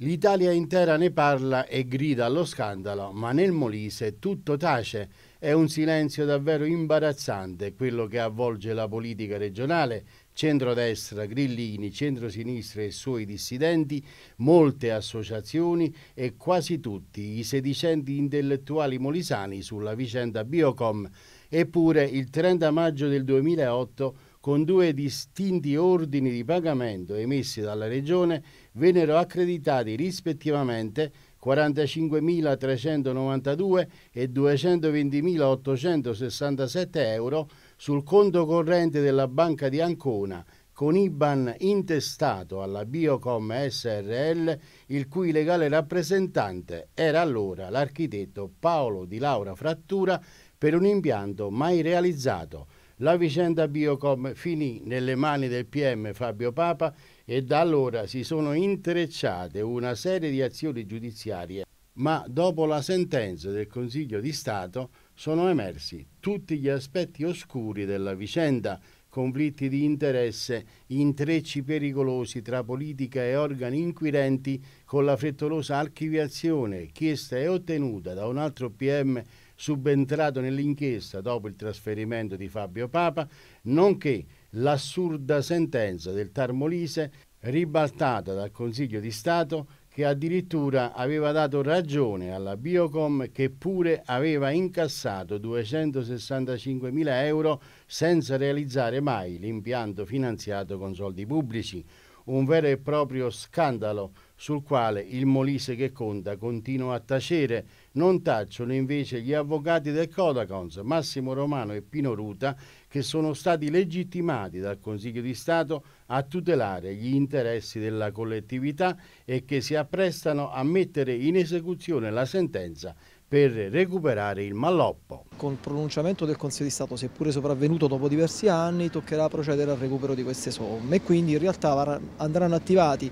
L'Italia intera ne parla e grida allo scandalo, ma nel Molise tutto tace. È un silenzio davvero imbarazzante quello che avvolge la politica regionale, centrodestra, grillini, centrosinistra e suoi dissidenti, molte associazioni e quasi tutti i sedicenti intellettuali molisani sulla vicenda Biocom. Eppure il 30 maggio del 2008 con due distinti ordini di pagamento emessi dalla Regione, vennero accreditati rispettivamente 45.392 e 220.867 euro sul conto corrente della Banca di Ancona con IBAN intestato alla Biocom SRL, il cui legale rappresentante era allora l'architetto Paolo Di Laura Frattura per un impianto mai realizzato, la vicenda Biocom finì nelle mani del PM Fabio Papa e da allora si sono intrecciate una serie di azioni giudiziarie, ma dopo la sentenza del Consiglio di Stato sono emersi tutti gli aspetti oscuri della vicenda, conflitti di interesse, intrecci pericolosi tra politica e organi inquirenti con la frettolosa archiviazione chiesta e ottenuta da un altro PM subentrato nell'inchiesta dopo il trasferimento di Fabio Papa, nonché l'assurda sentenza del Tarmolise ribaltata dal Consiglio di Stato che addirittura aveva dato ragione alla Biocom che pure aveva incassato 265.000 euro senza realizzare mai l'impianto finanziato con soldi pubblici. Un vero e proprio scandalo sul quale il Molise che conta continua a tacere. Non tacciono invece gli avvocati del Codacons, Massimo Romano e Pino Ruta, che sono stati legittimati dal Consiglio di Stato a tutelare gli interessi della collettività e che si apprestano a mettere in esecuzione la sentenza per recuperare il malloppo. Col pronunciamento del Consiglio di Stato, seppure sopravvenuto dopo diversi anni, toccherà procedere al recupero di queste somme e quindi in realtà andranno attivati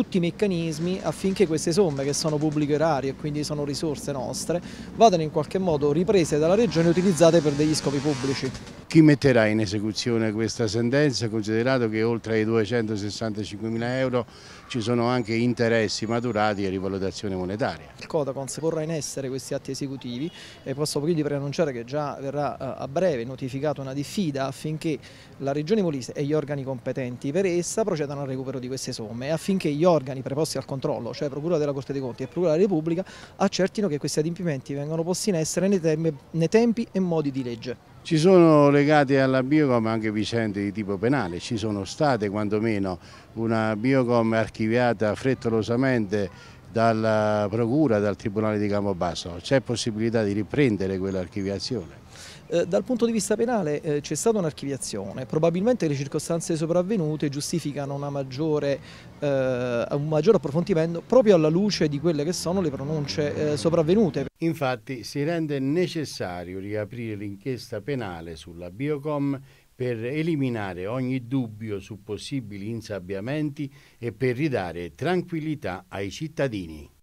tutti i meccanismi affinché queste somme, che sono pubbliche erarie e quindi sono risorse nostre, vadano in qualche modo riprese dalla Regione e utilizzate per degli scopi pubblici. Chi metterà in esecuzione questa sentenza, considerato che oltre ai 265 mila euro ci sono anche interessi maturati e rivalutazione monetaria? Il Codacons porrà in essere questi atti esecutivi e posso quindi preannunciare che già verrà eh, a breve notificata una diffida affinché la Regione Molise e gli organi competenti per essa procedano al recupero di queste somme e affinché gli organi preposti al controllo, cioè Procura della Corte dei Conti e Procura della Repubblica, accertino che questi adempimenti vengano posti in essere nei tempi e modi di legge. Ci sono legate alla Biocom anche vicende di tipo penale, ci sono state quantomeno una Biocom archiviata frettolosamente dalla Procura, dal Tribunale di Campobasso, c'è possibilità di riprendere quell'archiviazione? Eh, dal punto di vista penale eh, c'è stata un'archiviazione, probabilmente le circostanze sopravvenute giustificano maggiore, eh, un maggior approfondimento proprio alla luce di quelle che sono le pronunce sopravvenute. Infatti si rende necessario riaprire l'inchiesta penale sulla Biocom per eliminare ogni dubbio su possibili insabbiamenti e per ridare tranquillità ai cittadini.